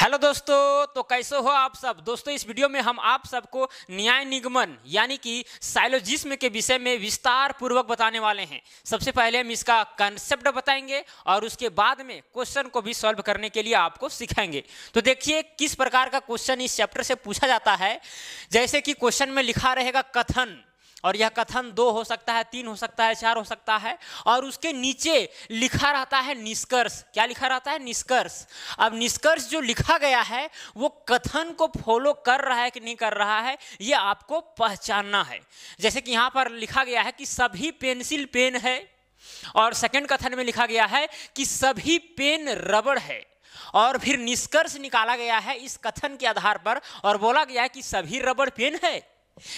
Hello दोस्तों तो कैसे हो आप सब दोस्तों इस वीडियो में हम आप सबको न्याय निगमन यानी कि साइलोजिस्म के विषय में विस्तार पूर्वक बताने वाले हैं सबसे पहले हम इसका कंसेप्ट बताएंगे और उसके बाद में क्वेश्चन को भी सॉल्व करने के लिए आपको सिखाएंगे तो देखिए किस प्रकार का क्वेश्चन इस चैप्टर से पूछा जाता है जैसे कि क्वेश्चन में लिखा रहेगा कथन और यह कथन दो हो सकता है तीन हो सकता है चार हो सकता है और उसके नीचे लिखा रहता है निष्कर्ष क्या लिखा रहता है निष्कर्ष अब निष्कर्ष जो लिखा गया है वो कथन को फॉलो कर रहा है कि नहीं कर रहा है ये आपको पहचानना है जैसे कि यहाँ पर लिखा गया है कि सभी पेंसिल पेन है और सेकंड कथन में लिखा गया है कि सभी पेन रबड़ है और फिर निष्कर्ष निकाला गया है इस कथन के आधार पर और बोला गया है कि सभी रबड़ पेन है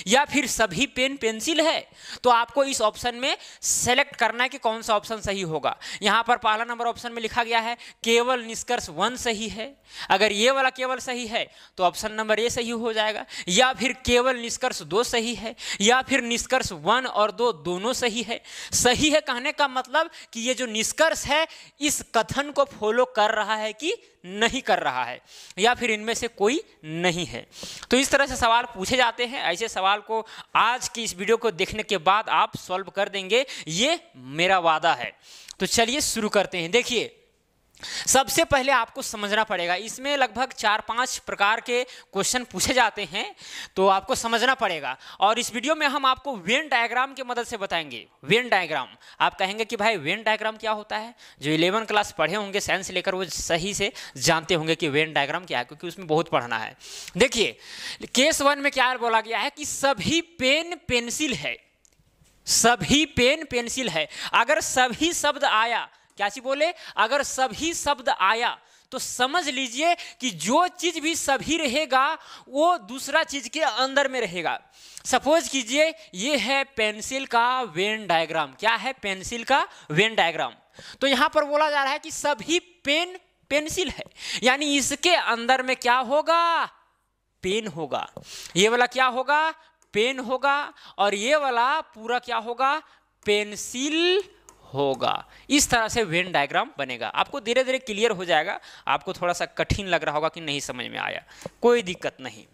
या फिर सभी पेन पेंसिल है तो आपको इस ऑप्शन में सेलेक्ट करना है कि कौन सा ऑप्शन सही होगा यहां पर पहला नंबर ऑप्शन में लिखा गया है केवल निष्कर्ष वन सही है अगर ये वाला केवल सही है तो ऑप्शन नंबर ए सही हो जाएगा या फिर केवल निष्कर्ष दो सही है या फिर निष्कर्ष वन और दो दोनों सही है सही है कहने का मतलब कि ये जो निष्कर्ष है इस कथन को फॉलो कर रहा है कि नहीं कर रहा है या फिर इनमें से कोई नहीं है तो इस तरह से सवाल पूछे जाते हैं ऐसे सवाल को आज की इस वीडियो को देखने के बाद आप सॉल्व कर देंगे ये मेरा वादा है तो चलिए शुरू करते हैं देखिए सबसे पहले आपको समझना पड़ेगा इसमें लगभग चार पांच प्रकार के क्वेश्चन पूछे जाते हैं तो आपको समझना पड़ेगा और इस वीडियो में हम आपको वेन डायग्राम की मदद से बताएंगे वेन डायग्राम आप कहेंगे कि भाई वेन डायग्राम क्या होता है जो इलेवन क्लास पढ़े होंगे साइंस लेकर वो सही से जानते होंगे कि वेन डायग्राम क्या है क्योंकि उसमें बहुत पढ़ना है देखिए केस वन में क्या बोला गया है कि सभी पेन पेंसिल है सभी पेन पेंसिल है अगर सभी शब्द आया क्या चीज बोले अगर सभी शब्द आया तो समझ लीजिए कि जो चीज भी सभी रहेगा वो दूसरा चीज के अंदर में रहेगा सपोज कीजिए ये है पेंसिल का वेन डायग्राम क्या है पेंसिल का वेन डायग्राम तो यहां पर बोला जा रहा है कि सभी पेन पेंसिल है यानी इसके अंदर में क्या होगा पेन होगा ये वाला क्या होगा पेन होगा और ये वाला पूरा क्या होगा पेंसिल होगा इस तरह से वेन डायग्राम बनेगा आपको धीरे धीरे क्लियर हो जाएगा आपको थोड़ा सा कठिन लग रहा होगा कि नहीं समझ में आया कोई दिक्कत नहीं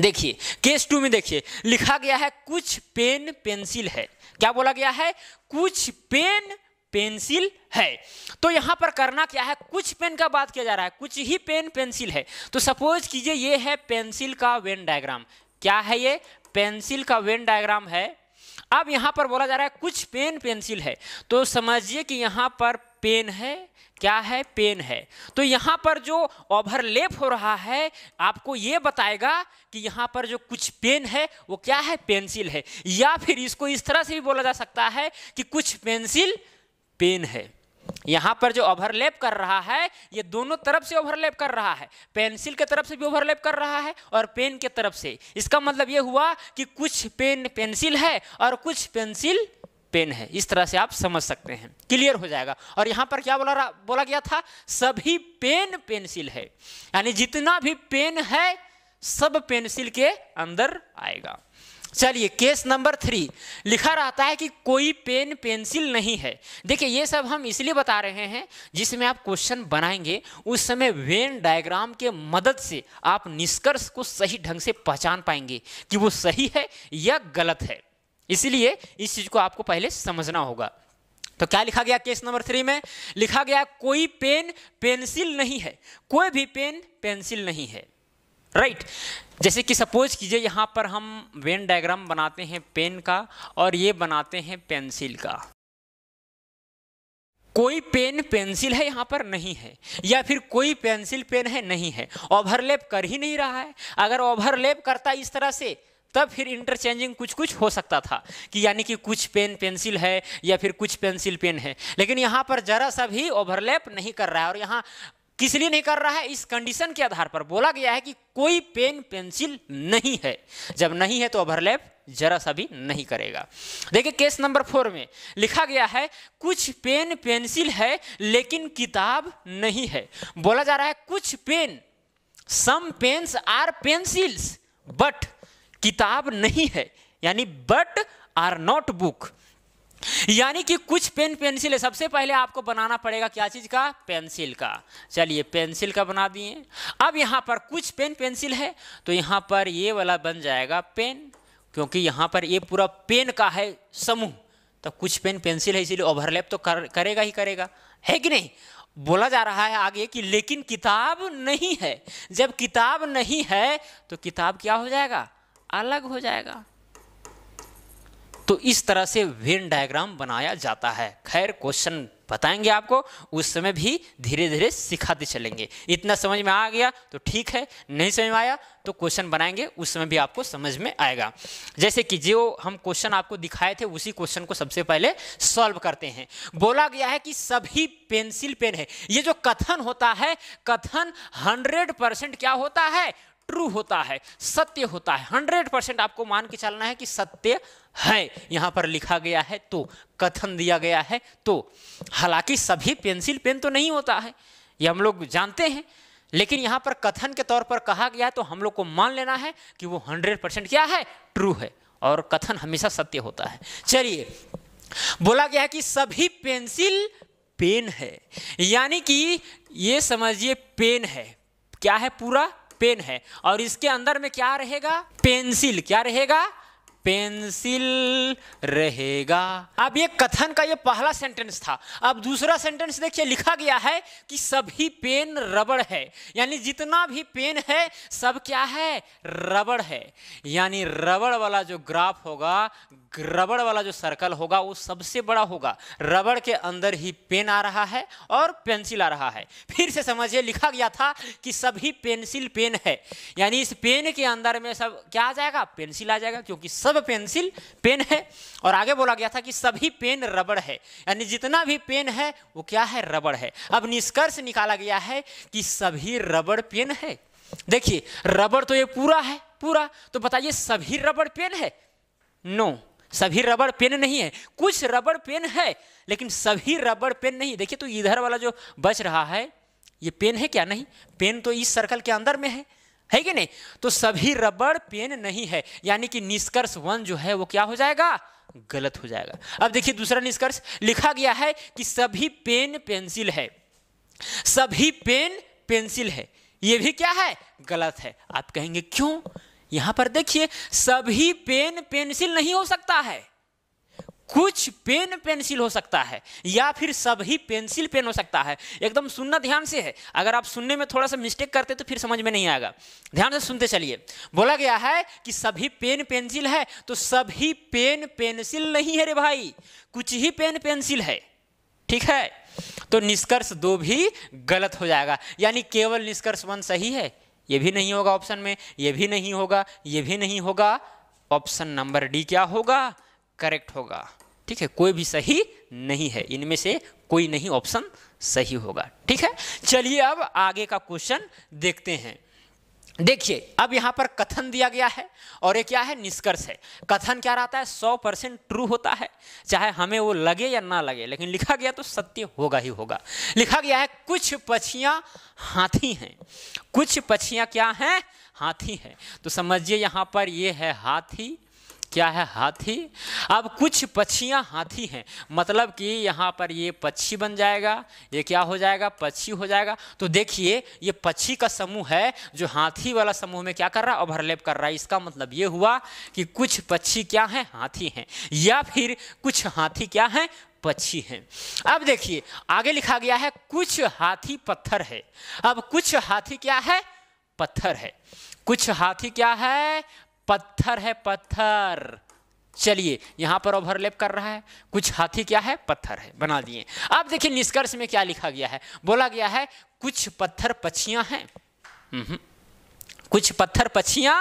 देखिए केस टू में देखिए लिखा गया है कुछ पेन पेंसिल है क्या बोला गया है कुछ पेन पेंसिल है तो यहां पर करना क्या है कुछ पेन का बात किया जा रहा है कुछ ही पेन पेंसिल है तो सपोज कीजिए ये है पेंसिल का वेन डायग्राम क्या है ये पेंसिल का वेन डायग्राम है अब यहाँ पर बोला जा रहा है कुछ पेन पेंसिल है तो समझिए कि यहाँ पर पेन है क्या है पेन है तो यहाँ पर जो ओवरलेप हो रहा है आपको ये बताएगा कि यहाँ पर जो कुछ पेन है वो क्या है पेंसिल है या फिर इसको इस तरह से भी बोला जा सकता है कि कुछ पेंसिल पेन है यहाँ पर जो ओवरलेप कर रहा है ये दोनों तरफ से ओवरलेप कर रहा है पेंसिल के तरफ से भी ओवरलेप कर रहा है और पेन के तरफ से इसका मतलब ये हुआ कि कुछ पेन पेंसिल है और कुछ पेंसिल पेन है इस तरह से आप समझ सकते हैं क्लियर हो जाएगा और यहाँ पर क्या बोला रहा बोला गया था सभी पेन पेंसिल है यानी जितना भी पेन है सब पेंसिल के अंदर आएगा चलिए केस नंबर थ्री लिखा रहता है कि कोई पेन पेंसिल नहीं है देखिए ये सब हम इसलिए बता रहे हैं जिसमें आप क्वेश्चन बनाएंगे उस समय वेन डायग्राम के मदद से आप निष्कर्ष को सही ढंग से पहचान पाएंगे कि वो सही है या गलत है इसलिए इस चीज़ को आपको पहले समझना होगा तो क्या लिखा गया केस नंबर थ्री में लिखा गया कोई पेन पेंसिल नहीं है कोई भी पेन पेंसिल नहीं है राइट जैसे कि सपोज कीजिए यहाँ पर हम वेन डायग्राम बनाते हैं पेन का और ये बनाते हैं पेंसिल का कोई पेन पेंसिल है यहाँ पर नहीं है या फिर कोई पेंसिल पेन है नहीं है ओवरलैप कर ही नहीं रहा है अगर ओवरलैप करता इस तरह से तब फिर इंटरचेंजिंग कुछ कुछ हो सकता था कि यानी कि कुछ पेन पेंसिल है या फिर कुछ पेंसिल पेन है लेकिन यहाँ पर ज़रा सा भी ओवरलैप नहीं कर रहा है और यहाँ किस लिए नहीं कर रहा है इस कंडीशन के आधार पर बोला गया है कि कोई पेन पेंसिल नहीं है जब नहीं है तो ओवरलैप जरा सा भी नहीं करेगा देखिए केस नंबर फोर में लिखा गया है कुछ पेन पेंसिल है लेकिन किताब नहीं है बोला जा रहा है कुछ pen some pens or pencils but किताब नहीं है यानी बट आर नॉट बुक यानी कि कुछ पेन पेंसिल है सबसे पहले आपको बनाना पड़ेगा क्या चीज़ का पेंसिल का चलिए पेंसिल का बना दिए अब यहां पर कुछ पेन पेंसिल है तो यहां पर ये वाला बन जाएगा पेन क्योंकि यहां पर ये पूरा पेन का है समूह तो कुछ पेन पेंसिल है इसीलिए ओवरलैप तो कर, करेगा ही करेगा है कि नहीं बोला जा रहा है आगे कि लेकिन किताब नहीं है जब किताब नहीं है तो किताब क्या हो जाएगा अलग हो जाएगा तो इस तरह से वेन डायग्राम बनाया जाता है खैर क्वेश्चन बताएंगे आपको उस समय भी धीरे धीरे सिखाते चलेंगे इतना समझ में आ गया तो ठीक है नहीं समझ में आया तो क्वेश्चन बनाएंगे उस समय भी आपको समझ में आएगा जैसे कि जो हम क्वेश्चन आपको दिखाए थे उसी क्वेश्चन को सबसे पहले सॉल्व करते हैं बोला गया है कि सभी पेंसिल पेन है ये जो कथन होता है कथन 100 परसेंट क्या होता है ट्रू होता है सत्य होता है हंड्रेड परसेंट आपको मान के चलना है कि सत्य है यहां पर लिखा गया है तो कथन दिया गया है तो हालांकि सभी पेंसिल पेन तो नहीं होता है ये हम लोग जानते हैं लेकिन यहां पर कथन के तौर पर कहा गया है तो हम लोग को मान लेना है कि वो हंड्रेड परसेंट क्या है ट्रू है और कथन हमेशा सत्य होता है चलिए बोला गया है कि सभी पेंसिल पेन है यानी कि ये समझिए पेन है क्या है पूरा पेन है और इसके अंदर में क्या रहेगा पेंसिल क्या रहेगा पेंसिल रहेगा अब ये कथन का ये पहला सेंटेंस था अब दूसरा सेंटेंस देखिए लिखा गया है कि सभी पेन रबड़ है यानी जितना भी पेन है सब क्या है रबड़ है यानी रबड़ वाला जो ग्राफ होगा रबड़ वाला जो सर्कल होगा वो सबसे बड़ा होगा रबड़ के अंदर ही पेन आ रहा है और पेंसिल आ रहा है फिर से समझिए लिखा गया था कि सभी पेंसिल पेन है यानी इस पेन के अंदर में सब क्या आ जाएगा पेंसिल आ जाएगा क्योंकि सब पेंसिल पेन है और आगे बोला गया था कि सभी पेन रबड़ है यानी जितना भी पेन है वो क्या है रबड़ है अब निष्कर्ष निकाला गया है कि सभी रबड़ पेन है देखिए रबड़ तो ये पूरा है पूरा तो बताइए सभी रबड़ पेन है नो no. सभी रबड़ पेन नहीं है कुछ रबड़ पेन है लेकिन सभी रबड़ पेन नहीं देखिए तो इधर वाला जो बच रहा है ये पेन है क्या नहीं पेन तो इस सर्कल के अंदर में है है कि नहीं तो सभी रबड़ पेन नहीं है यानी कि निष्कर्ष वन जो है वो क्या हो जाएगा गलत हो जाएगा अब देखिए दूसरा निष्कर्ष लिखा गया है कि सभी पेन पेंसिल है सभी पेन पेंसिल है ये भी क्या है गलत है आप कहेंगे क्यों यहां पर देखिए सभी पेन पेंसिल नहीं हो सकता है कुछ पेन पेंसिल हो सकता है या फिर सभी पेंसिल पेन हो सकता है एकदम सुनना ध्यान से है अगर आप सुनने में थोड़ा सा मिस्टेक करते तो फिर समझ में नहीं आएगा ध्यान से सुनते चलिए बोला गया है कि सभी पेन पेंसिल है तो सभी पेन पेंसिल नहीं है रे भाई कुछ ही पेन पेंसिल है ठीक है तो निष्कर्ष दो भी गलत हो जाएगा यानी केवल निष्कर्ष वन सही है ये भी नहीं होगा ऑप्शन में ये भी नहीं होगा ये भी नहीं होगा ऑप्शन नंबर डी क्या होगा करेक्ट होगा ठीक है कोई भी सही नहीं है इनमें से कोई नहीं ऑप्शन सही होगा ठीक है चलिए अब आगे का क्वेश्चन देखते हैं देखिए अब यहां पर कथन दिया गया है और ये क्या है निष्कर्ष है कथन क्या रहता है सौ परसेंट ट्रू होता है चाहे हमें वो लगे या ना लगे लेकिन लिखा गया तो सत्य होगा ही होगा लिखा गया है कुछ पक्षियां हाथी हैं कुछ पक्षियाँ क्या हैं हाथी हैं तो समझिए यहाँ पर ये है हाथी क्या है हाथी अब कुछ पक्षियां हाथी हैं मतलब कि यहाँ पर ये पक्षी बन जाएगा ये क्या हो जाएगा पक्षी हो जाएगा तो देखिए ये पक्षी का समूह है जो हाथी वाला समूह में क्या कर रहा है ओवरलेप कर रहा है इसका मतलब ये हुआ कि कुछ पक्षी क्या हैं हाथी हैं या फिर कुछ हाथी क्या हैं पक्षी हैं अब देखिए आगे लिखा गया है कुछ हाथी पत्थर है अब कुछ हाथी क्या है पत्थर है कुछ हाथी क्या है पत्थर है पत्थर चलिए यहां पर ओवरलेप कर रहा है कुछ हाथी क्या है पत्थर है बना दिए अब देखिए निष्कर्ष में क्या लिखा गया है बोला गया है कुछ पत्थर पक्षियां हैं हम्म, कुछ पत्थर पक्षियां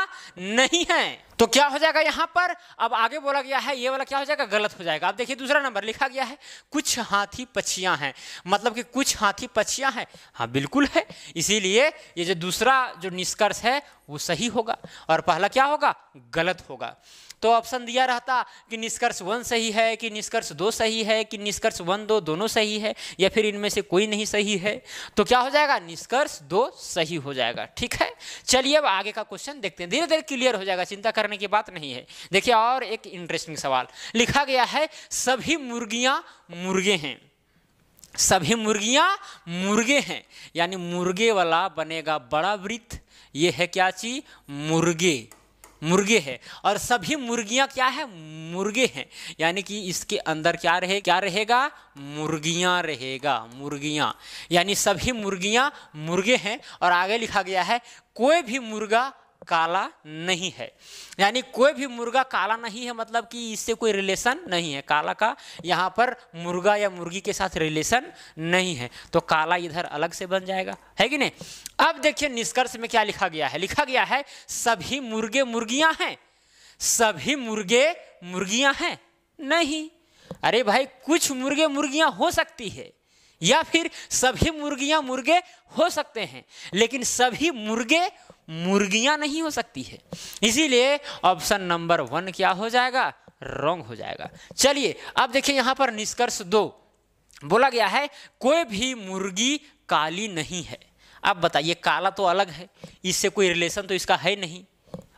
नहीं हैं तो क्या हो जाएगा यहाँ पर अब आगे बोला गया है ये वाला क्या हो जाएगा गलत हो जाएगा अब देखिए दूसरा नंबर लिखा गया है कुछ हाथी पछिया हैं मतलब कि कुछ हाथी पछिया हैं हाँ बिल्कुल है इसीलिए ये जो दूसरा जो निष्कर्ष है वो सही होगा और पहला क्या होगा गलत होगा तो ऑप्शन दिया रहता कि निष्कर्ष वन सही है कि निष्कर्ष दो सही है कि निष्कर्ष वन दो दोनों सही है या फिर इनमें से कोई नहीं सही है तो क्या हो जाएगा निष्कर्ष दो सही हो जाएगा ठीक है चलिए अब आगे का क्वेश्चन देखते हैं धीरे धीरे क्लियर हो जाएगा चिंता करने की बात नहीं है देखिए और एक इंटरेस्टिंग सवाल लिखा गया है सभी मुर्गियाँ मुर्गे हैं सभी मुर्गियाँ मुर्गे हैं यानी मुर्गे वाला बनेगा बड़ा वृत्त ये है क्या चीज मुर्गे मुर्गे हैं और सभी मुर्गियां क्या है मुर्गे हैं यानी कि इसके अंदर क्या रहे क्या रहेगा मुर्गियां रहेगा मुर्गियां यानी सभी मुर्गियां मुर्गे हैं और आगे लिखा गया है कोई भी मुर्गा काला नहीं है यानी कोई भी मुर्गा काला नहीं है मतलब कि इससे कोई रिलेशन नहीं है काला का यहाँ पर मुर्गा या मुर्गी के साथ रिलेशन नहीं है तो काला इधर अलग से बन जाएगा है कि नहीं अब देखिए निष्कर्ष में क्या लिखा गया है लिखा गया है सभी मुर्गे मुर्गियाँ हैं सभी मुर्गे मुर्गियाँ हैं नहीं अरे भाई कुछ मुर्गे मुर्गियाँ हो सकती है या फिर सभी मुर्गियाँ मुर्गे हो सकते हैं लेकिन सभी मुर्गे मुर्गियां नहीं हो सकती है इसीलिए ऑप्शन नंबर वन क्या हो जाएगा रॉन्ग हो जाएगा चलिए अब देखिए यहां पर निष्कर्ष दो बोला गया है कोई भी मुर्गी काली नहीं है अब बताइए काला तो अलग है इससे कोई रिलेशन तो इसका है नहीं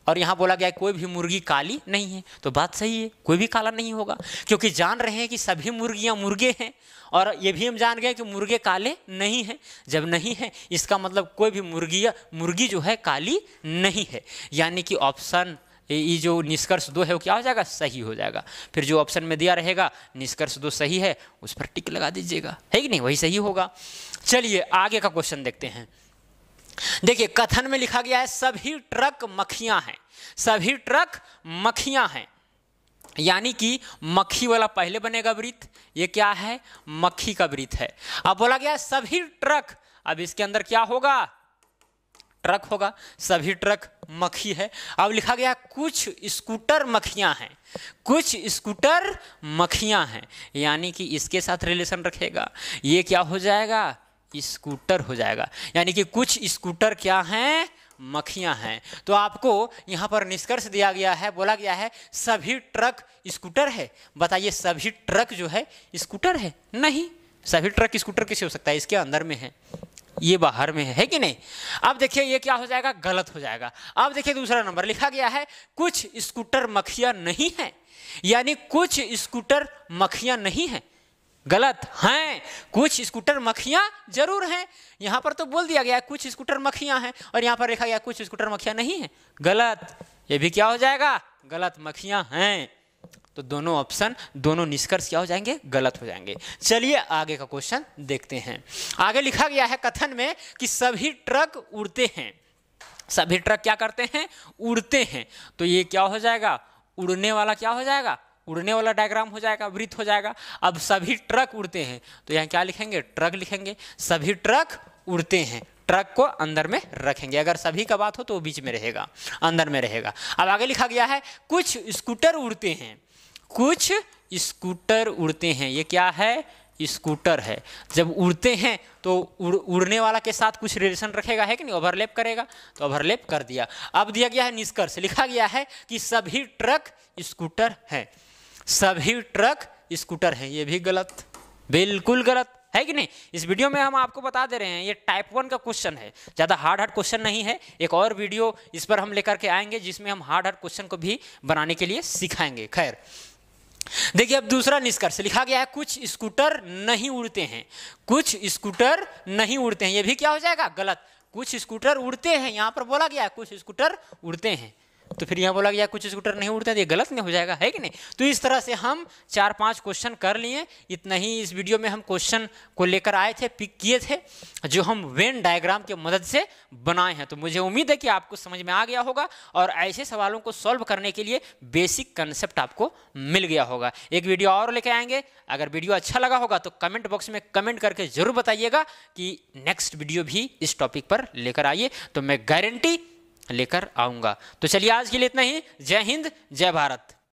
और यहाँ बोला गया कोई भी मुर्गी काली नहीं है तो बात सही है कोई भी काला नहीं होगा क्योंकि जान रहे हैं कि सभी मुर्गियाँ मुर्गे हैं और ये भी हम जान गए कि मुर्गे काले नहीं हैं जब नहीं है इसका मतलब कोई भी मुर्गी मुर्गी जो है काली नहीं है यानी कि ऑप्शन ये जो निष्कर्ष दो है वो क्या हो जाएगा सही हो जाएगा फिर जो ऑप्शन में दिया रहेगा निष्कर्ष दो सही है उस पर टिक लगा दीजिएगा है कि नहीं वही सही होगा चलिए आगे का क्वेश्चन देखते हैं देखिए कथन में लिखा गया है सभी ट्रक मक्खियां हैं सभी ट्रक मक्खियां हैं यानी कि मक्खी वाला पहले बनेगा वृत्त ये क्या है मक्खी का वृत्त है अब बोला गया सभी ट्रक अब इसके अंदर क्या होगा ट्रक होगा सभी ट्रक मक्खी है अब लिखा गया कुछ स्कूटर मक्खियां हैं कुछ स्कूटर मक्खियां हैं यानी कि इसके साथ रिलेशन रखेगा ये क्या हो जाएगा स्कूटर हो जाएगा यानी कि कुछ स्कूटर क्या हैं मक्खियां हैं तो आपको यहाँ पर निष्कर्ष दिया गया है बोला गया है सभी ट्रक स्कूटर है बताइए सभी ट्रक जो है स्कूटर है नहीं सभी ट्रक स्कूटर कैसे हो सकता है इसके अंदर में है ये बाहर में है, है कि नहीं अब देखिए ये क्या हो जाएगा गलत हो जाएगा अब देखिए दूसरा नंबर लिखा गया है कुछ स्कूटर मखिया नहीं है यानी कुछ स्कूटर मखिया नहीं है गलत हैं कुछ स्कूटर मक्खियां जरूर हैं यहाँ पर तो बोल दिया गया कुछ स्कूटर मक्खियां हैं और यहाँ पर लिखा गया कुछ स्कूटर मक्खियां नहीं हैं गलत ये भी क्या हो जाएगा गलत मक्खियां हैं तो दोनों ऑप्शन दोनों निष्कर्ष क्या हो जाएंगे गलत हो जाएंगे चलिए आगे का क्वेश्चन देखते हैं आगे लिखा गया है कथन में कि सभी ट्रक उड़ते हैं सभी ट्रक क्या करते हैं उड़ते हैं तो ये क्या हो जाएगा उड़ने वाला क्या हो जाएगा उड़ने वाला डायग्राम हो जाएगा वृत्त हो जाएगा अब सभी ट्रक उड़ते हैं तो यहाँ क्या लिखेंगे ट्रक लिखेंगे सभी ट्रक उड़ते हैं ट्रक को अंदर में रखेंगे अगर सभी का बात हो तो वो बीच में रहेगा अंदर में रहेगा अब आगे लिखा गया है कुछ स्कूटर उड़ते हैं कुछ स्कूटर उड़ते हैं ये क्या है स्कूटर है जब उड़ते हैं तो उड़ उड़ने वाला के साथ कुछ रिलेशन रखेगा है कि नहीं ओवरलेप करेगा तो ओवरलेप कर दिया अब दिया गया है निष्कर्ष लिखा गया है कि सभी ट्रक स्कूटर हैं सभी ट्रक स्कूटर हैं ये भी गलत बिल्कुल गलत है कि नहीं इस वीडियो में हम आपको बता दे रहे हैं ये टाइप वन का क्वेश्चन है ज़्यादा हार्ड हार्ड क्वेश्चन नहीं है एक और वीडियो इस पर हम लेकर के आएंगे जिसमें हम हार्ड हार्ड क्वेश्चन को भी बनाने के लिए सिखाएंगे खैर देखिए अब दूसरा निष्कर्ष लिखा गया है कुछ स्कूटर नहीं उड़ते हैं कुछ स्कूटर नहीं उड़ते हैं ये भी क्या हो जाएगा गलत कुछ स्कूटर उड़ते हैं यहाँ पर बोला गया है कुछ स्कूटर उड़ते हैं तो फिर यहाँ बोला गया कुछ स्कूटर नहीं उड़ते तो ये गलत नहीं हो जाएगा है कि नहीं तो इस तरह से हम चार पाँच क्वेश्चन कर लिए इतना ही इस वीडियो में हम क्वेश्चन को लेकर आए थे पिक किए थे जो हम वेन डायग्राम के मदद से बनाए हैं तो मुझे उम्मीद है कि आपको समझ में आ गया होगा और ऐसे सवालों को सॉल्व करने के लिए बेसिक कंसेप्ट आपको मिल गया होगा एक वीडियो और लेके आएंगे अगर वीडियो अच्छा लगा होगा तो कमेंट बॉक्स में कमेंट करके जरूर बताइएगा कि नेक्स्ट वीडियो भी इस टॉपिक पर लेकर आइए तो मैं गारंटी लेकर आऊँगा तो चलिए आज के लिए इतना ही जय हिंद जय भारत